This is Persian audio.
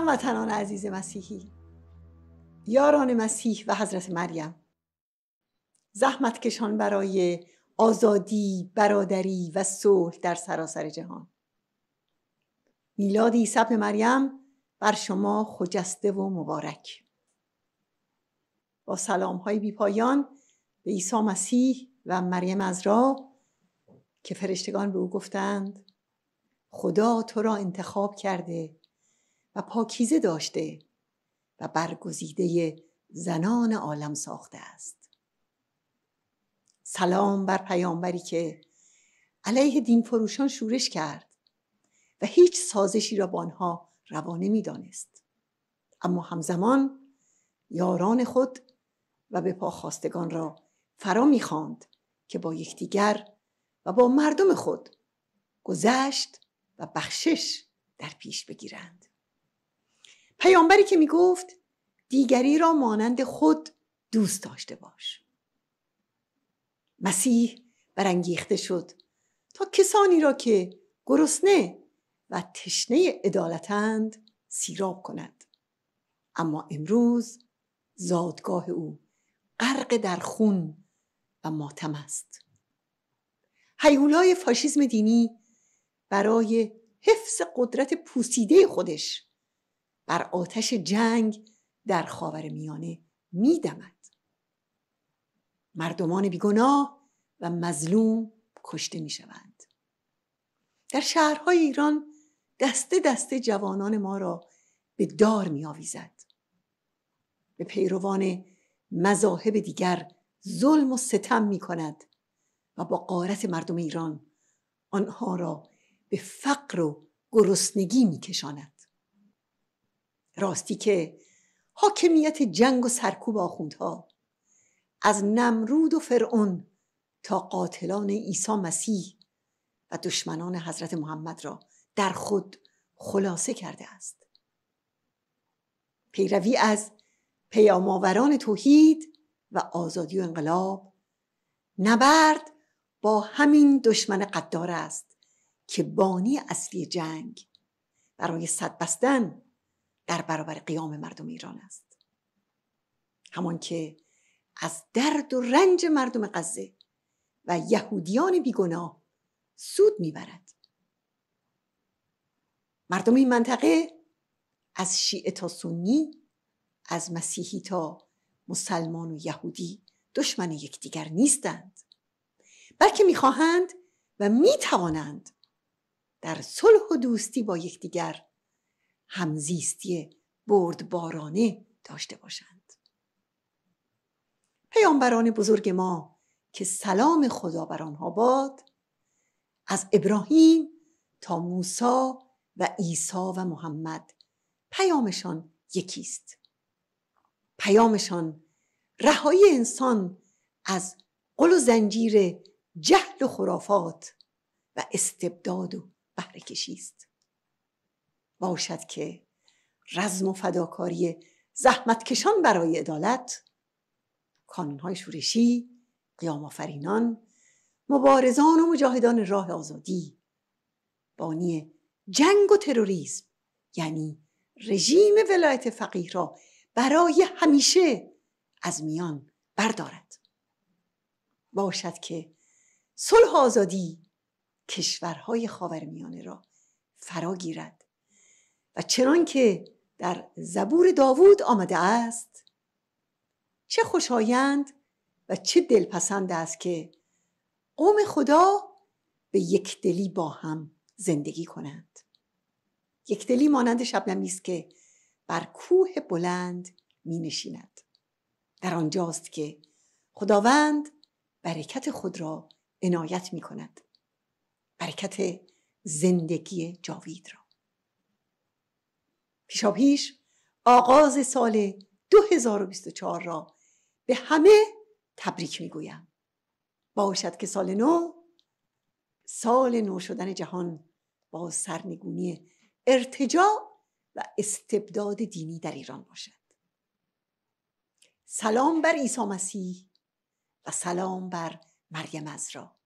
هموطنان عزیز مسیحی یاران مسیح و حضرت مریم زحمت کشان برای آزادی، برادری و صلح در سراسر جهان میلاد عیسی مریم بر شما خجسته و مبارک با سلام های بی پایان به عیسی مسیح و مریم ازرا که فرشتگان به او گفتند خدا تو را انتخاب کرده و پاکیزه داشته و برگزیده زنان عالم ساخته است سلام بر پیامبری که علیه دین فروشان شورش کرد و هیچ سازشی را با آنها روانه میدانست اما همزمان یاران خود و به خواستگان را فرا میخواند که با یکدیگر و با مردم خود گذشت و بخشش در پیش بگیرند پیامبری که میگفت دیگری را مانند خود دوست داشته باش مسیح برانگیخته شد تا کسانی را که گرسنه و تشنه عدالتند سیراب کند اما امروز زادگاه او غرق در خون و ماتم است هیولای فاشیزم دینی برای حفظ قدرت پوسیده خودش بر آتش جنگ در خاور میانه میدمد مردمان بیگناه و مظلوم کشته میشوند در شهرهای ایران دسته دسته جوانان ما را به دار میآویزد، به پیروان مذاهب دیگر ظلم و ستم می کند و با قارت مردم ایران آنها را به فقر و گرسنگی می کشاند. راستی که حاکمیت جنگ و سرکوب آخوندها از نمرود و فرعون تا قاتلان عیسی مسیح و دشمنان حضرت محمد را در خود خلاصه کرده است پیروی از پیاماوران توحید و آزادی و انقلاب نبرد با همین دشمن قدار است که بانی اصلی جنگ برای صد بستن در برابر قیام مردم ایران است همان که از درد و رنج مردم غزه و یهودیان بیگناه سود میبرد مردم این منطقه از شیعه تا سنی از مسیحی تا مسلمان و یهودی دشمن یکدیگر نیستند بلکه میخواهند و میتوانند در صلح و دوستی با یکدیگر همزیستی بردبارانه داشته باشند پیامبران بزرگ ما که سلام خدا بر آنها باد از ابراهیم تا موسی و عیسی و محمد پیامشان یکیست پیامشان رهایی انسان از قل و زنجیر جهل و خرافات و استبداد و بهرهکشی است باشد که رزم و فداکاری زحمتکشان برای عدالت کانونهای شورشی قیام آفرینان مبارزان و مجاهدان راه آزادی بانی جنگ و تروریسم یعنی رژیم ولایت فقیه را برای همیشه از میان بردارد باشد که صلح آزادی کشورهای خاورمیانه را فرا گیرد و چنان که در زبور داوود آمده است چه خوشایند و چه دلپسند است که قوم خدا به یک دلی با هم زندگی کنند یک دلی مانند شبنمی است که بر کوه بلند می نشیند در آنجاست که خداوند برکت خود را عنایت می کند برکت زندگی جاوید را پیشا آغاز سال 2024 را به همه تبریک میگویم باشد که سال نو سال نو شدن جهان با سرنگونی ارتجاع و استبداد دینی در ایران باشد سلام بر عیسی مسیح و سلام بر مریم ازرا.